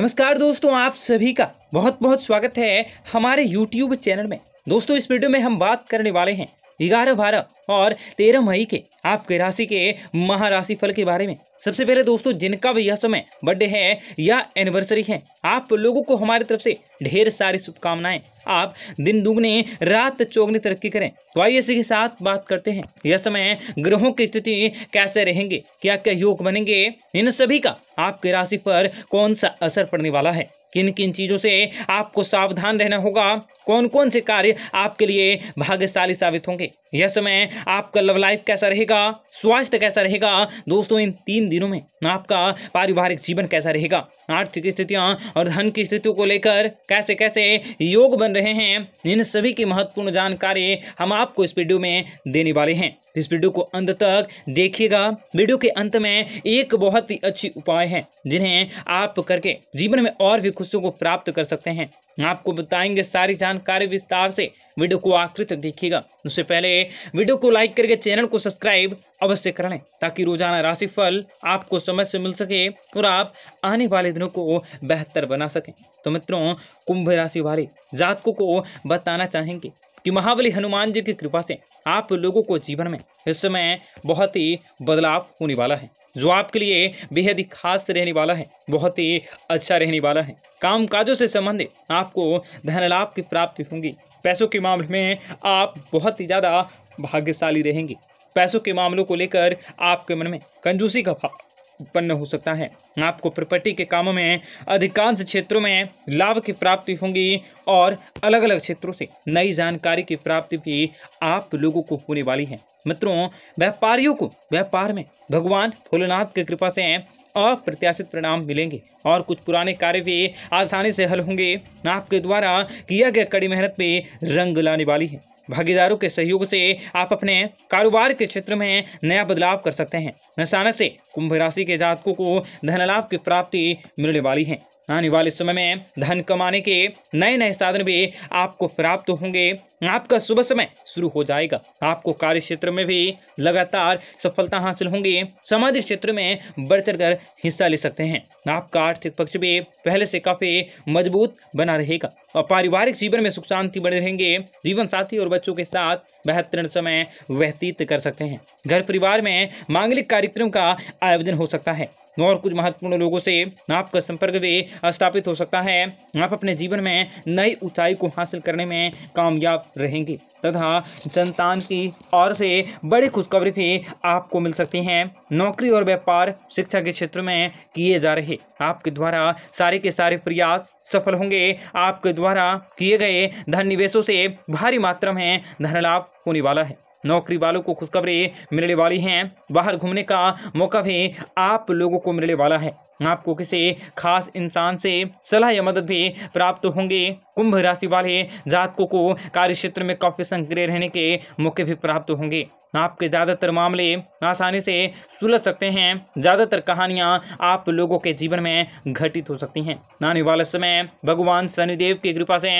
नमस्कार दोस्तों आप सभी का बहुत बहुत स्वागत है हमारे YouTube चैनल में दोस्तों इस वीडियो में हम बात करने वाले हैं ग्यारह बारह और तेरह मई के आपके राशि के महाराशि फल के बारे में सबसे पहले दोस्तों जिनका भी यह समय बर्थडे है या एनिवर्सरी है आप लोगों को हमारी तरफ से ढेर सारी शुभकामनाएं आप दिन दुगने रात चौगने तरक्की करें तो आइए इसी के साथ बात करते हैं यह समय ग्रहों की स्थिति कैसे रहेंगे क्या क्या योग बनेंगे इन सभी का आपके राशि पर कौन सा असर पड़ने वाला है किन किन चीज़ों से आपको सावधान रहना होगा कौन कौन से कार्य आपके लिए भाग्यशाली साबित होंगे यह समय आपका लव लाइफ कैसा रहेगा स्वास्थ्य कैसा रहेगा दोस्तों इन तीन दिनों में आपका पारिवारिक जीवन कैसा रहेगा आर्थिक स्थितियां और धन की स्थितियों को लेकर कैसे कैसे योग बन रहे हैं इन सभी की महत्वपूर्ण जानकारी हम आपको इस वीडियो में देने वाले हैं इस वीडियो को अंत तक देखिएगा वीडियो के अंत में एक बहुत ही अच्छी उपाय है जिन्हें आप करके जीवन में और भी खुशियों को प्राप्त कर सकते हैं आपको बताएंगे सारी जानकारी विस्तार से वीडियो को आखिर तक देखिएगा उससे पहले वीडियो को लाइक करके चैनल को सब्सक्राइब अवश्य कर लें ताकि रोजाना राशिफल आपको समय से मिल सके और आप आने वाले दिनों को बेहतर बना सकें तो मित्रों कुंभ राशि वाले जातकों को बताना चाहेंगे कि महाबली हनुमान जी की कृपा से आप लोगों को जीवन में इस समय बहुत ही बदलाव होने वाला है जो आपके लिए बेहद ही खास रहने वाला है बहुत ही अच्छा रहने वाला है काम काजों से संबंधित आपको धन लाभ की प्राप्ति होंगी पैसों के मामले में आप बहुत ही ज़्यादा भाग्यशाली रहेंगे पैसों के मामलों को लेकर आपके मन में कंजूसी का भाव उत्पन्न हो सकता है आपको प्रॉपर्टी के कामों में अधिकांश क्षेत्रों में लाभ की प्राप्ति होगी और अलग अलग क्षेत्रों से नई जानकारी की प्राप्ति भी आप लोगों को होने वाली है मित्रों व्यापारियों को व्यापार में भगवान भोलेनाथ की कृपा से अप्रत्याशित परिणाम मिलेंगे और कुछ पुराने कार्य भी आसानी से हल होंगे आपके द्वारा किया गया कड़ी मेहनत में रंग लाने वाली है भागीदारों के सहयोग से आप अपने कारोबार के क्षेत्र में नया बदलाव कर सकते हैं अचानक से कुंभ राशि के जातकों को धनलाभ की प्राप्ति मिलने वाली है आने वाले समय में धन कमाने के नए नए साधन भी आपको प्राप्त होंगे आपका शुभ समय शुरू हो जाएगा आपको कार्य क्षेत्र में भी लगातार सफलता हासिल होंगी सामाजिक क्षेत्र में बढ़ चढ़ कर हिस्सा ले सकते हैं आपका आर्थिक पक्ष भी पहले से काफी मजबूत बना रहेगा और पारिवारिक जीवन में सुख शांति बने रहेंगे जीवन साथी और बच्चों के साथ बेहतरीन समय व्यतीत कर सकते हैं घर परिवार में मांगलिक कार्यक्रम का आयोजन हो सकता है और कुछ महत्वपूर्ण लोगों से आपका संपर्क भी स्थापित हो सकता है आप अपने जीवन में नई ऊंचाई को हासिल करने में कामयाब रहेंगे तथा संतान की ओर से बड़ी खुशखबरी भी आपको मिल सकती हैं नौकरी और व्यापार शिक्षा के क्षेत्र में किए जा रहे आपके द्वारा सारे के सारे प्रयास सफल होंगे आपके द्वारा किए गए धन निवेशों से भारी मात्रा में धन लाभ होने वाला है नौकरी वालों को खुशखबरी मिलने वाली हैं बाहर घूमने का मौका भी आप लोगों को मिलने वाला है आपको किसी खास इंसान से सलाह या मदद भी प्राप्त होंगे कुंभ राशि वाले जातकों को कार्य क्षेत्र में काफ़ी सक्रिय रहने के मौके भी प्राप्त होंगे आपके ज़्यादातर मामले आसानी से सुलझ सकते हैं ज़्यादातर कहानियां आप लोगों के जीवन में घटित हो सकती हैं आने वाले समय भगवान शनिदेव की कृपा से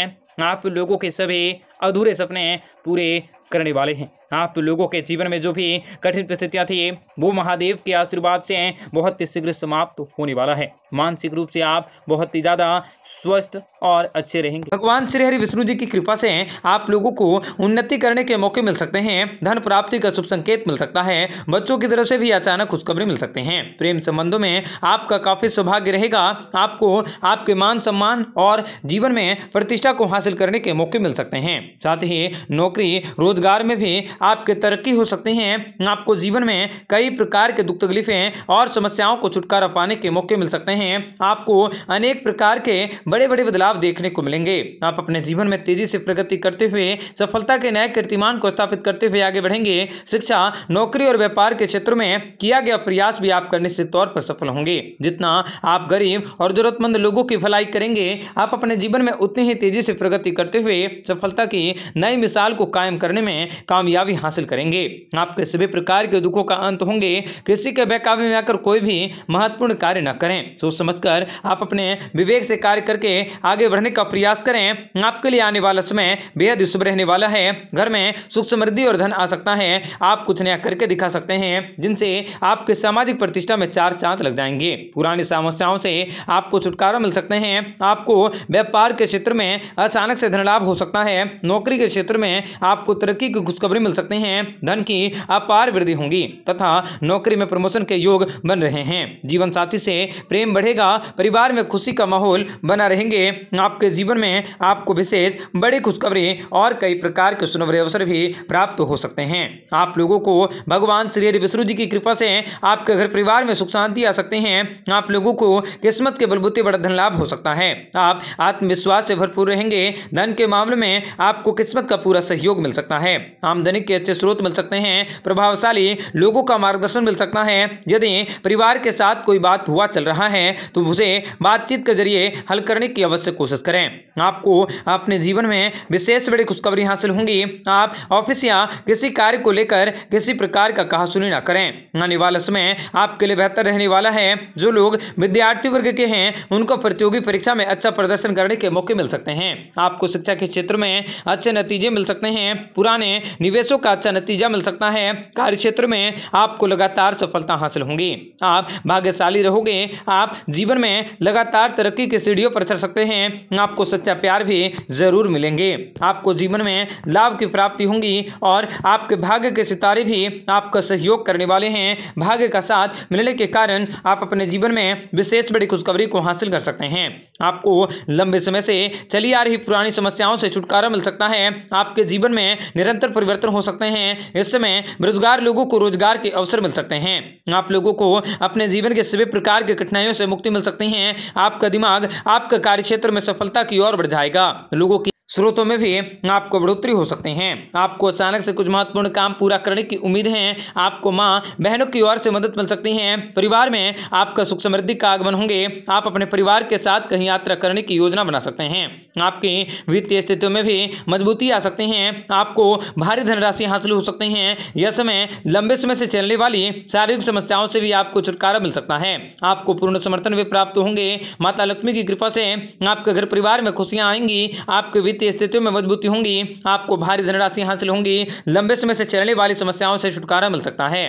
आप लोगों के सभी अधूरे सपने पूरे करने वाले हैं आप लोगों के जीवन में जो भी कठिन परिस्थितियाँ थी वो महादेव के आशीर्वाद से बहुत ही शीघ्र समाप्त होने वाला है मानसिक रूप से आप बहुत ही ज़्यादा स्वस्थ और अच्छे रहेंगे भगवान श्री हरि विष्णु जी की कृपा से आप लोगों को उन्नति करने के मौके मिल सकते हैं धन प्राप्ति का शुभ संकेत मिल सकता है बच्चों की तरफ से भी अचानक खुशखबरी मिल सकते हैं प्रेम संबंधों में आपका काफ़ी सौभाग्य रहेगा आपको आपके मान सम्मान और जीवन में प्रतिष्ठा को हासिल करने के मौके मिल सकते हैं साथ ही नौकरी रोजगार में भी आपके तरक्की हो सकती है आपको जीवन में कई प्रकार के दुख तकलीफें और समस्याओं को छुटकारा पाने के मौके मिल सकते हैं आपको अनेक प्रकार के बड़े बड़े बदलाव देखने को मिलेंगे आप अपने जीवन में तेजी से प्रगति करते हुए सफलता के नए कीर्तिमान को स्थापित करते हुए आगे बढ़ेंगे शिक्षा नौकरी और व्यापार के क्षेत्र में किया गया प्रयास भी आप निश्चित तौर पर सफल होंगे जितना आप गरीब और जरूरतमंद लोगों की भलाई करेंगे आप अपने जीवन में उतनी ही तेजी से प्रगति करते हुए सफलता की भी नई मिसाल को कायम करने में कामयाबी हासिल करेंगे आपके सभी प्रकार के दुखों का अंत होंगे किसी के बहकावे में आकर कोई भी महत्वपूर्ण कार्य न करें सोच कर, आप अपने विवेक से कार्य करके आगे बढ़ने का प्रयास करें आपके लिए आने वाला समय बेहद शुभ रहने वाला है घर में सुख समृद्धि और धन आ सकता है आप कुछ नया करके दिखा सकते हैं जिनसे आपके सामाजिक प्रतिष्ठा में चार चांद लग जाएंगे पुरानी समस्याओं से आपको छुटकारा मिल सकते हैं आपको व्यापार के क्षेत्र में अचानक से धन लाभ हो सकता है नौकरी के क्षेत्र में आपको तरक्की की खुशखबरी मिल सकते हैं धन की अपार वृद्धि होगी तथा नौकरी में प्रमोशन के योग बन रहे हैं जीवन साथी से प्रेम बढ़ेगा परिवार में खुशी का माहौल बना रहेंगे आपके जीवन में आपको विशेष बड़ी खुशखबरी और कई प्रकार के सुनवरे अवसर भी प्राप्त हो सकते हैं आप लोगों को भगवान श्री हरि विष्णु जी की कृपा से आपके घर परिवार में सुख शांति आ सकते हैं आप लोगों को किस्मत के बलबूते बड़ा धन लाभ हो सकता है आप आत्मविश्वास से भरपूर रहेंगे धन के मामले में आप आपको किस्मत का पूरा सहयोग मिल सकता है आमदनी के अच्छे स्रोत मिल सकते हैं प्रभावशाली लोगों का मार्गदर्शन मिल सकता है यदि परिवार के साथ कोई बात हुआ चल रहा है तो उसे बातचीत के जरिए हल करने की अवश्य कोशिश करें आपको अपने जीवन में विशेष बड़ी खुशखबरी हासिल होंगी आप ऑफिस या किसी कार्य को लेकर किसी प्रकार का कहा सुनी ना करें आने वाला समय आपके लिए बेहतर रहने वाला है जो लोग विद्यार्थी वर्ग के हैं उनको प्रतियोगी परीक्षा में अच्छा प्रदर्शन करने के मौके मिल सकते हैं आपको शिक्षा के क्षेत्र में अच्छे नतीजे मिल सकते हैं पुराने निवेशों का अच्छा नतीजा मिल सकता है कार्य क्षेत्र में आपको लगातार सफलता हासिल होंगी आप भाग्यशाली रहोगे आप जीवन में लगातार तरक्की की सीढ़ियों पर चढ़ सकते हैं आपको सच्चा प्यार भी जरूर मिलेंगे आपको जीवन में लाभ की प्राप्ति होंगी और आपके भाग्य के सितारे भी आपका सहयोग करने वाले हैं भाग्य का साथ मिलने के कारण आप अपने जीवन में विशेष बड़ी खुशखबरी को हासिल कर सकते हैं आपको लंबे समय से चली आ रही पुरानी समस्याओं से छुटकारा मिल सकता सकता है आपके जीवन में निरंतर परिवर्तन हो सकते हैं इस समय बेरोजगार लोगों को रोजगार के अवसर मिल सकते हैं आप लोगों को अपने जीवन के सभी प्रकार की कठिनाइयों से मुक्ति मिल सकती है आपका दिमाग आपका कार्य में सफलता की ओर बढ़ जाएगा लोगों की स्रोतों में भी आपको बढ़ोतरी हो सकते हैं आपको अचानक से कुछ महत्वपूर्ण काम पूरा करने की उम्मीद है आपको माँ बहनों की ओर से मदद मिल सकती है परिवार में आपका सुख समृद्धि का आगमन होंगे आप अपने परिवार के साथ कहीं यात्रा करने की योजना बना सकते हैं आपकी वित्तीय स्थितियों में भी मजबूती आ सकती है आपको भारी धनराशि हासिल हो सकते हैं यह समय लंबे समय से चलने वाली शारीरिक समस्याओं से भी आपको छुटकारा मिल सकता है आपको पूर्ण समर्थन भी प्राप्त होंगे माता लक्ष्मी की कृपा से आपके घर परिवार में खुशियां आएंगी आपके वित्त वित्तीय स्थितियों में मजबूती होंगी आपको भारी धनराशि हासिल होंगी लंबे समय से चलने वाली समस्याओं से छुटकारा मिल सकता है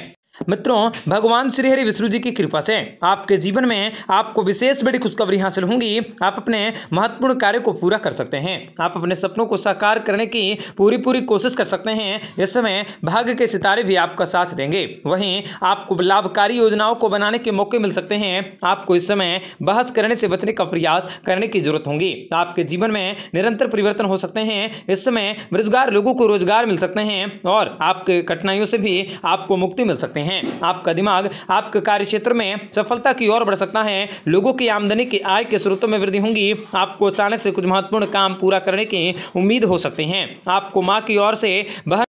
मित्रों भगवान श्री हरि विष्णु जी की कृपा से आपके जीवन में आपको विशेष बड़ी खुशखबरी हासिल होंगी आप अपने महत्वपूर्ण कार्य को पूरा कर सकते हैं आप अपने सपनों को साकार करने की पूरी पूरी कोशिश कर सकते हैं इस समय भाग्य के सितारे भी आपका साथ देंगे वहीं आपको लाभकारी योजनाओं को बनाने के मौके मिल सकते हैं आपको इस समय बहस करने से बचने का प्रयास करने की जरूरत होगी आपके जीवन में निरंतर परिवर्तन हो सकते हैं इस समय बेरोजगार लोगों को रोजगार मिल सकते हैं और आपके कठिनाइयों से भी आपको मुक्ति मिल सकते हैं हैं आपका दिमाग आपके कार्य क्षेत्र में सफलता की ओर बढ़ सकता है लोगों की आमदनी की आय के स्रोतों में वृद्धि होंगी आपको अचानक से कुछ महत्वपूर्ण काम पूरा करने की उम्मीद हो सकती है आपको माँ की ओर से बहन